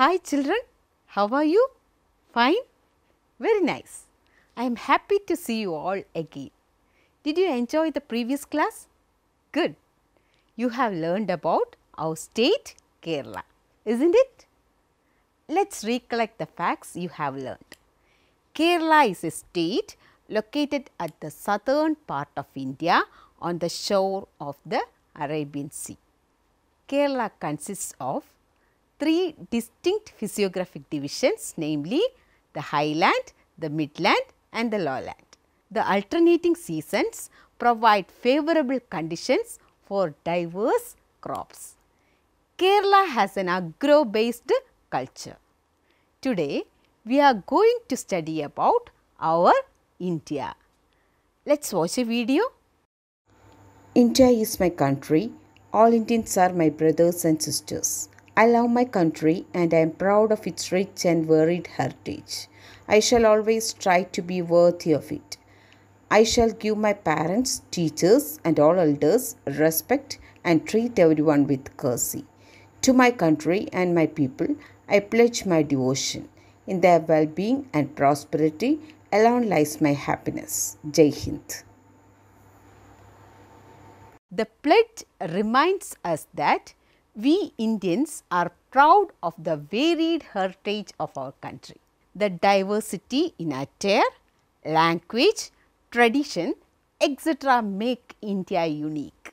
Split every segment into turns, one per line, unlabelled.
Hi children, how are you? Fine? Very nice. I am happy to see you all again. Did you enjoy the previous class? Good. You have learned about our state Kerala, isn't it? Let's recollect the facts you have learned. Kerala is a state located at the southern part of India on the shore of the Arabian Sea. Kerala consists of three distinct physiographic divisions namely the highland, the midland and the lowland. The alternating seasons provide favorable conditions for diverse crops. Kerala has an agro-based culture. Today, we are going to study about our India. Let's watch a video. India is my country. All Indians are my brothers and sisters. I love my country and I am proud of its rich and varied heritage. I shall always try to be worthy of it. I shall give my parents, teachers, and all elders respect and treat everyone with courtesy. To my country and my people, I pledge my devotion. In their well being and prosperity alone lies my happiness. Jai Hind. The pledge reminds us that we Indians are proud of the varied heritage of our country. The diversity in attire, language, tradition, etc. make India unique.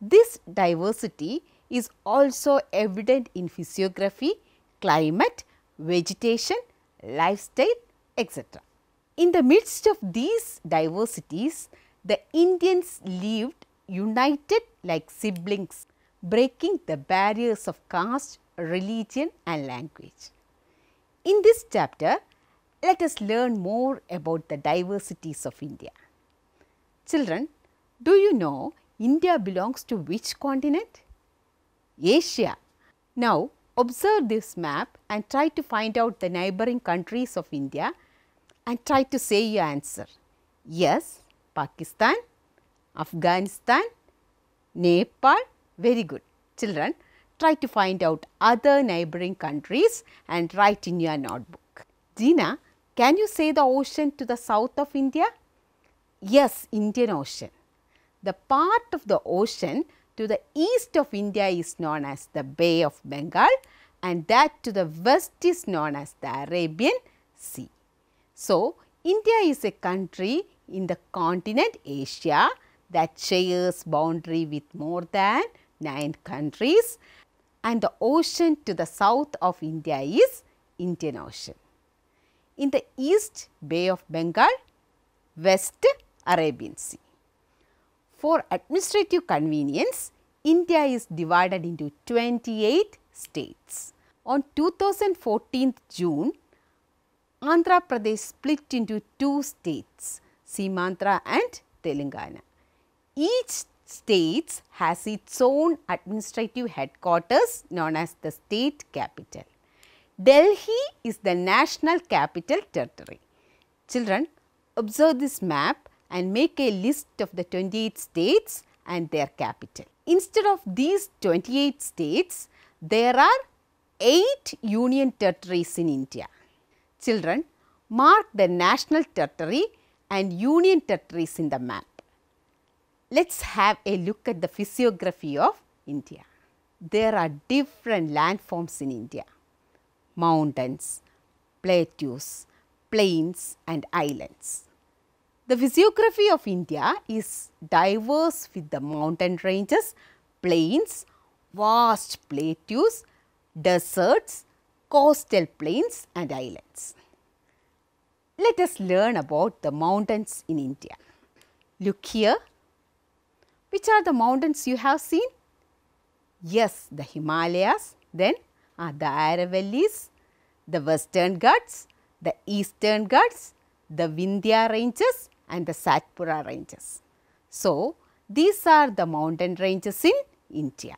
This diversity is also evident in physiography, climate, vegetation, lifestyle, etc. In the midst of these diversities, the Indians lived united like siblings breaking the barriers of caste, religion and language. In this chapter, let us learn more about the diversities of India. Children, do you know India belongs to which continent? Asia. Now, observe this map and try to find out the neighboring countries of India and try to say your answer. Yes, Pakistan, Afghanistan, Nepal, very good. Children, try to find out other neighboring countries and write in your notebook. Zina, can you say the ocean to the south of India? Yes, Indian Ocean. The part of the ocean to the east of India is known as the Bay of Bengal and that to the west is known as the Arabian Sea. So, India is a country in the continent Asia that shares boundary with more than nine countries and the ocean to the south of India is Indian Ocean. In the east Bay of Bengal, west Arabian Sea. For administrative convenience, India is divided into 28 states. On 2014 June, Andhra Pradesh split into two states, Simantra and Telangana. Each states has its own administrative headquarters known as the state capital. Delhi is the national capital territory. Children, observe this map and make a list of the 28 states and their capital. Instead of these 28 states, there are 8 union territories in India. Children, mark the national territory and union territories in the map. Let us have a look at the physiography of India. There are different landforms in India, mountains, plateaus, plains and islands. The physiography of India is diverse with the mountain ranges, plains, vast plateaus, deserts, coastal plains and islands. Let us learn about the mountains in India. Look here, which are the mountains you have seen? Yes, the Himalayas, then are uh, the Aravallis, the Western Ghats, the Eastern Ghats, the Vindhya ranges and the Satpura ranges. So, these are the mountain ranges in India.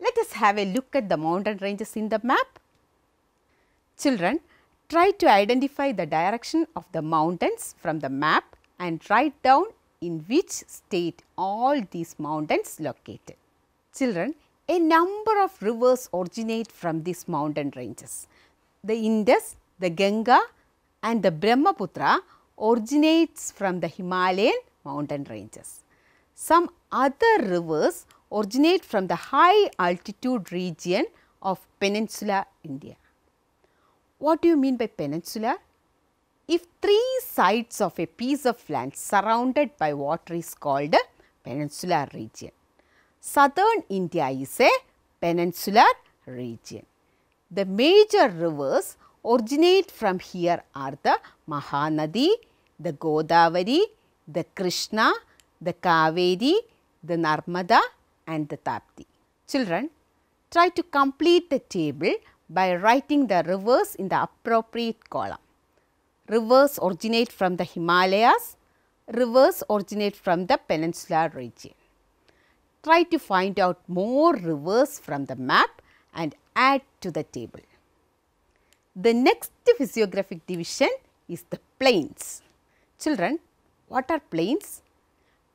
Let us have a look at the mountain ranges in the map. Children, try to identify the direction of the mountains from the map and write down in which state all these mountains located. Children, a number of rivers originate from these mountain ranges. The Indus, the Ganga and the Brahmaputra originates from the Himalayan mountain ranges. Some other rivers originate from the high altitude region of peninsula India. What do you mean by peninsula? if three sides of a piece of land surrounded by water is called a peninsular region. Southern India is a peninsular region. The major rivers originate from here are the Mahanadi, the Godavari, the Krishna, the Kaveri, the Narmada and the Tapti. Children, try to complete the table by writing the rivers in the appropriate column rivers originate from the Himalayas, rivers originate from the peninsular region. Try to find out more rivers from the map and add to the table. The next physiographic division is the plains. Children, what are plains?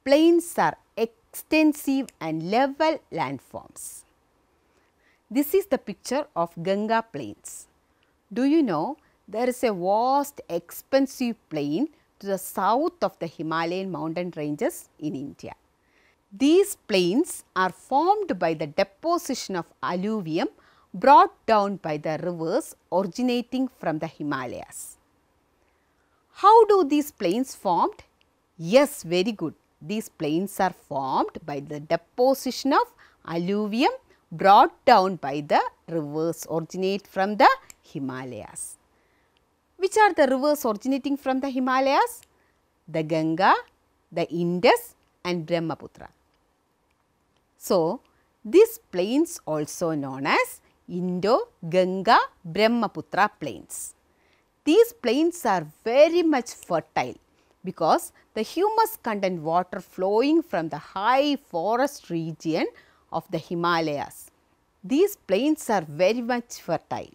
Plains are extensive and level landforms. This is the picture of Ganga Plains. Do you know there is a vast expansive plain to the south of the Himalayan mountain ranges in India. These plains are formed by the deposition of alluvium brought down by the rivers originating from the Himalayas. How do these plains formed? Yes, very good. These plains are formed by the deposition of alluvium brought down by the rivers originate from the Himalayas. Which are the rivers originating from the Himalayas? The Ganga, the Indus and Brahmaputra. So, these plains also known as Indo-Ganga Brahmaputra plains. These plains are very much fertile because the humus content water flowing from the high forest region of the Himalayas. These plains are very much fertile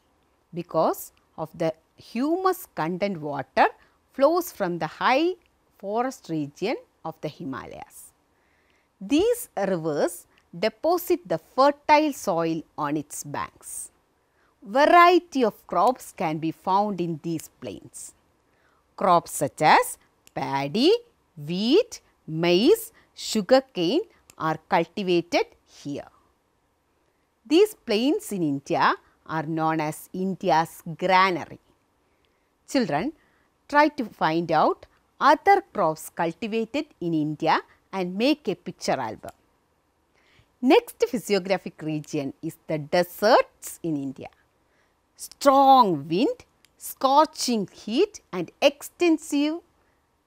because of the humus content water flows from the high forest region of the Himalayas. These rivers deposit the fertile soil on its banks. Variety of crops can be found in these plains. Crops such as paddy, wheat, maize, sugarcane are cultivated here. These plains in India are known as India's granary. Children, try to find out other crops cultivated in India and make a picture album. Next physiographic region is the deserts in India. Strong wind, scorching heat and extensive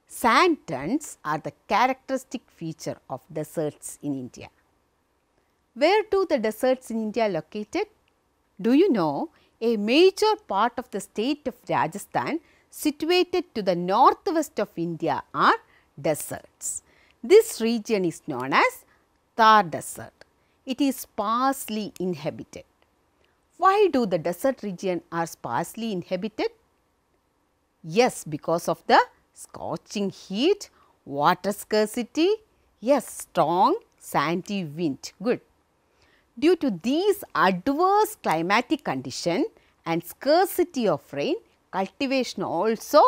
sand dunes are the characteristic feature of deserts in India. Where do the deserts in India located? Do you know a major part of the state of Rajasthan situated to the northwest of India are deserts. This region is known as Thar Desert. It is sparsely inhabited. Why do the desert region are sparsely inhabited? Yes, because of the scorching heat, water scarcity, yes, strong sandy wind, good. Due to these adverse climatic condition and scarcity of rain, cultivation also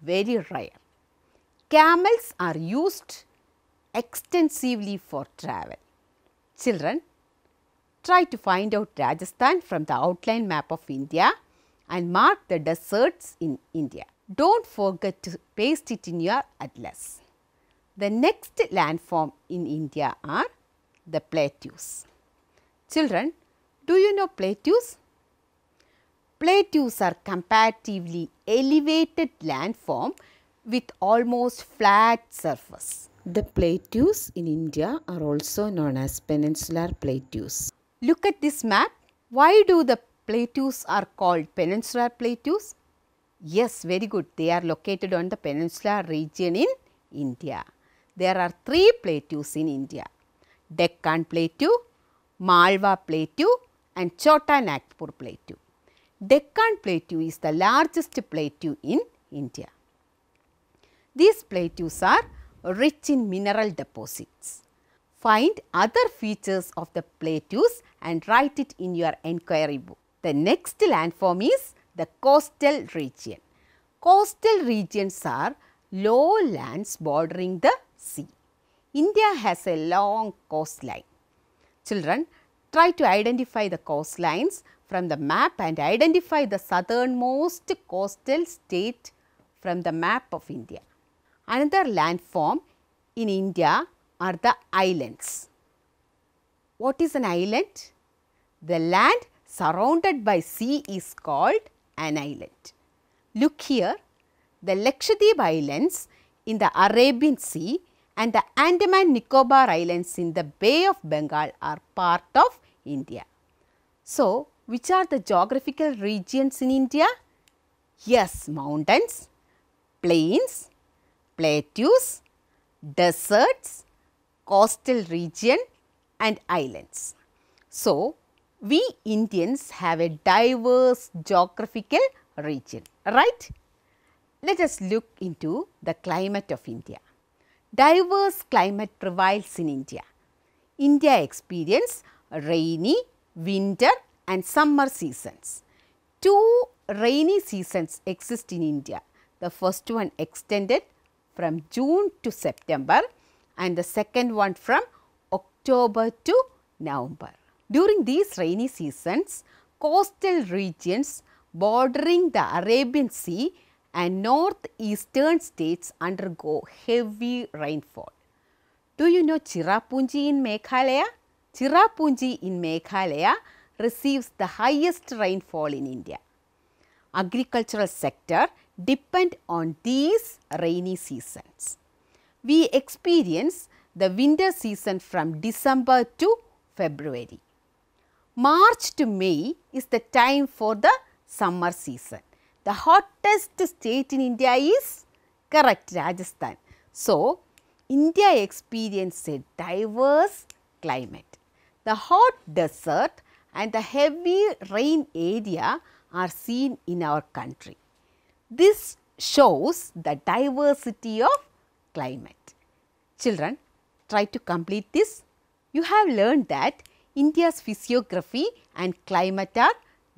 very rare. Camels are used extensively for travel. Children, try to find out Rajasthan from the outline map of India and mark the deserts in India. Don't forget to paste it in your atlas. The next landform in India are the plateaus. Children, do you know plateaus? Plateaus are comparatively elevated landform with almost flat surface. The plateaus in India are also known as peninsular plateaus. Look at this map. Why do the plateaus are called peninsular plateaus? Yes, very good. They are located on the peninsular region in India. There are three plateaus in India. Deccan Plateau, Malwa Plateau and Chota Nagpur Plateau. Deccan Plateau is the largest plateau in India. These plateaus are rich in mineral deposits. Find other features of the plateaus and write it in your enquiry book. The next landform is the coastal region. Coastal regions are low lands bordering the sea. India has a long coastline. Children, try to identify the coastlines from the map and identify the southernmost coastal state from the map of India. Another landform in India are the islands. What is an island? The land surrounded by sea is called an island. Look here, the Lakshadweep Islands in the Arabian Sea and the Andaman Nicobar Islands in the Bay of Bengal are part of India. So, which are the geographical regions in India? Yes, mountains, plains, plateaus, deserts, coastal region and islands. So, we Indians have a diverse geographical region, right? Let us look into the climate of India diverse climate prevails in India. India experiences rainy, winter and summer seasons. Two rainy seasons exist in India. The first one extended from June to September and the second one from October to November. During these rainy seasons, coastal regions bordering the Arabian Sea and northeastern states undergo heavy rainfall. Do you know Chirapunji in Meghalaya? Chirapunji in Meghalaya receives the highest rainfall in India. Agricultural sector depend on these rainy seasons. We experience the winter season from December to February. March to May is the time for the summer season. The hottest state in India is correct Rajasthan. So, India experienced a diverse climate. The hot desert and the heavy rain area are seen in our country. This shows the diversity of climate. Children, try to complete this. You have learned that India's physiography and climate are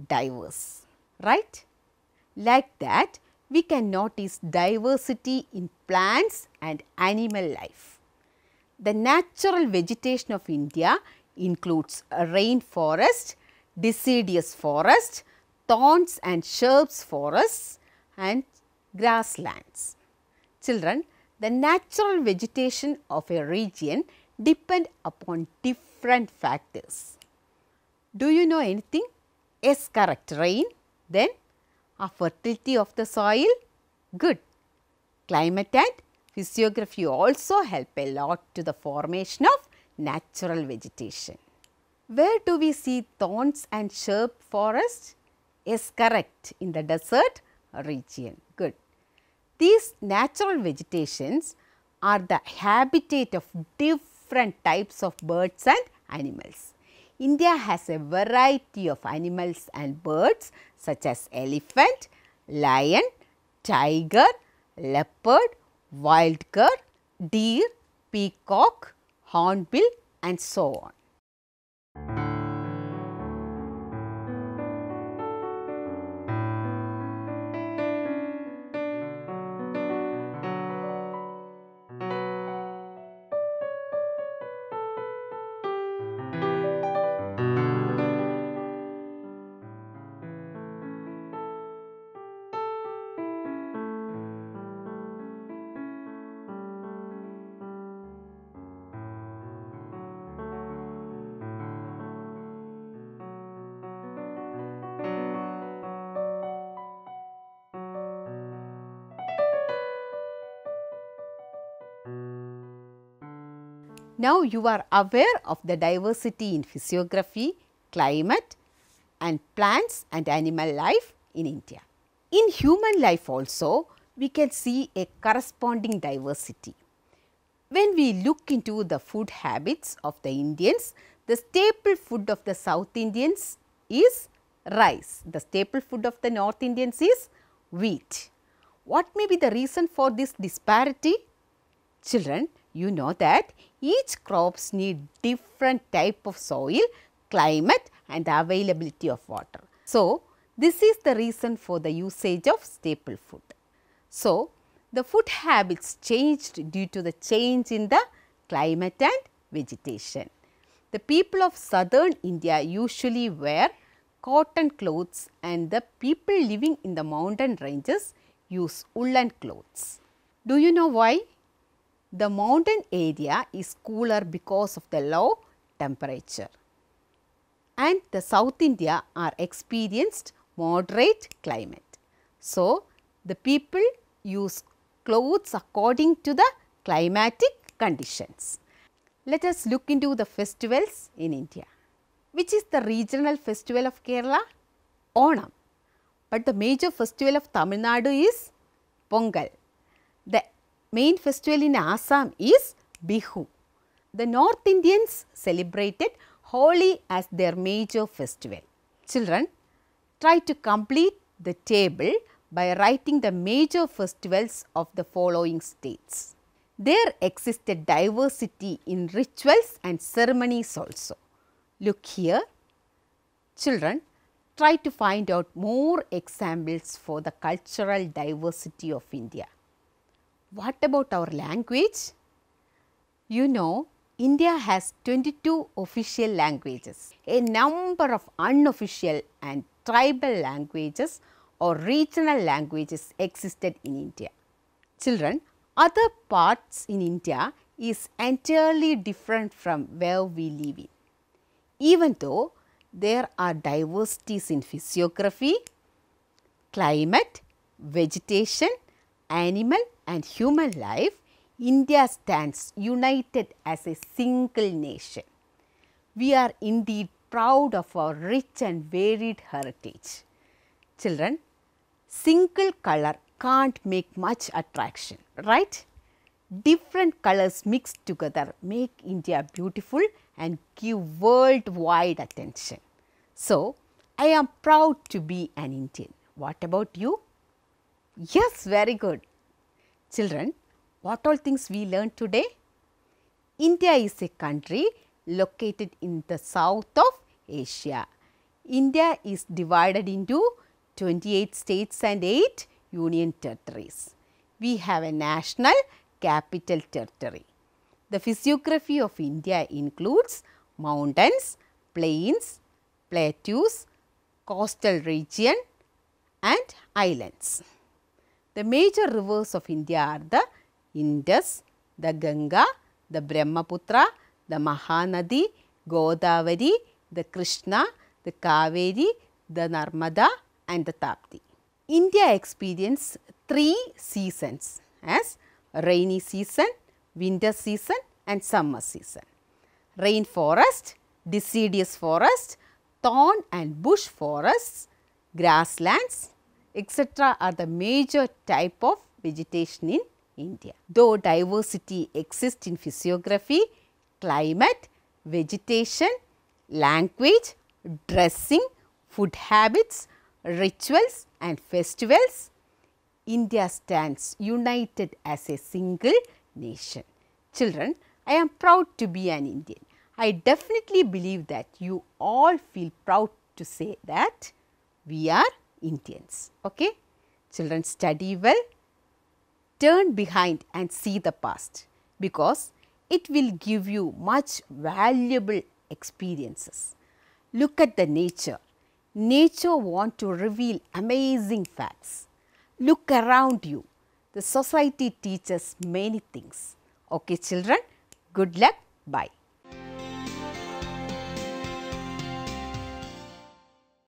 diverse, right? Like that, we can notice diversity in plants and animal life. The natural vegetation of India includes rainforest, deciduous forest, thorns and shrubs forests and grasslands. Children, the natural vegetation of a region depend upon different factors. Do you know anything? S correct, rain, then are fertility of the soil? Good. Climate and physiography also help a lot to the formation of natural vegetation. Where do we see thorns and sherp forest? Yes, correct, in the desert region. Good. These natural vegetations are the habitat of different types of birds and animals. India has a variety of animals and birds such as elephant, lion, tiger, leopard, wild deer, peacock, hornbill and so on. Now, you are aware of the diversity in physiography, climate and plants and animal life in India. In human life also, we can see a corresponding diversity. When we look into the food habits of the Indians, the staple food of the South Indians is rice. The staple food of the North Indians is wheat. What may be the reason for this disparity? Children, you know that each crops need different type of soil, climate and the availability of water. So, this is the reason for the usage of staple food. So, the food habits changed due to the change in the climate and vegetation. The people of southern India usually wear cotton clothes and the people living in the mountain ranges use woolen clothes. Do you know why? the mountain area is cooler because of the low temperature and the South India are experienced moderate climate. So, the people use clothes according to the climatic conditions. Let us look into the festivals in India. Which is the regional festival of Kerala? Onam. But the major festival of Tamil Nadu is Pongal. The main festival in Assam is Bihu. The North Indians celebrated Holi as their major festival. Children, try to complete the table by writing the major festivals of the following states. There existed diversity in rituals and ceremonies also. Look here. Children, try to find out more examples for the cultural diversity of India. What about our language? You know, India has 22 official languages. A number of unofficial and tribal languages or regional languages existed in India. Children, other parts in India is entirely different from where we live in. Even though there are diversities in physiography, climate, vegetation animal and human life, India stands united as a single nation. We are indeed proud of our rich and varied heritage. Children, single color can't make much attraction, right? Different colors mixed together make India beautiful and give worldwide attention. So, I am proud to be an Indian. What about you? Yes, very good. Children, what all things we learned today? India is a country located in the south of Asia. India is divided into 28 states and 8 union territories. We have a national capital territory. The physiography of India includes mountains, plains, plateaus, coastal region and islands. The major rivers of India are the Indus, the Ganga, the Brahmaputra, the Mahanadi, Godavari, the Krishna, the Kaveri, the Narmada and the Tapti. India experienced three seasons as rainy season, winter season and summer season. Rain forest, deciduous forest, thorn and bush forests, grasslands etc. are the major type of vegetation in India. Though diversity exists in physiography, climate, vegetation, language, dressing, food habits, rituals and festivals, India stands united as a single nation. Children, I am proud to be an Indian. I definitely believe that you all feel proud to say that we are Indians. Okay? Children study well, turn behind and see the past because it will give you much valuable experiences. Look at the nature. Nature want to reveal amazing facts. Look around you. The society teaches many things. Okay children, good luck. Bye.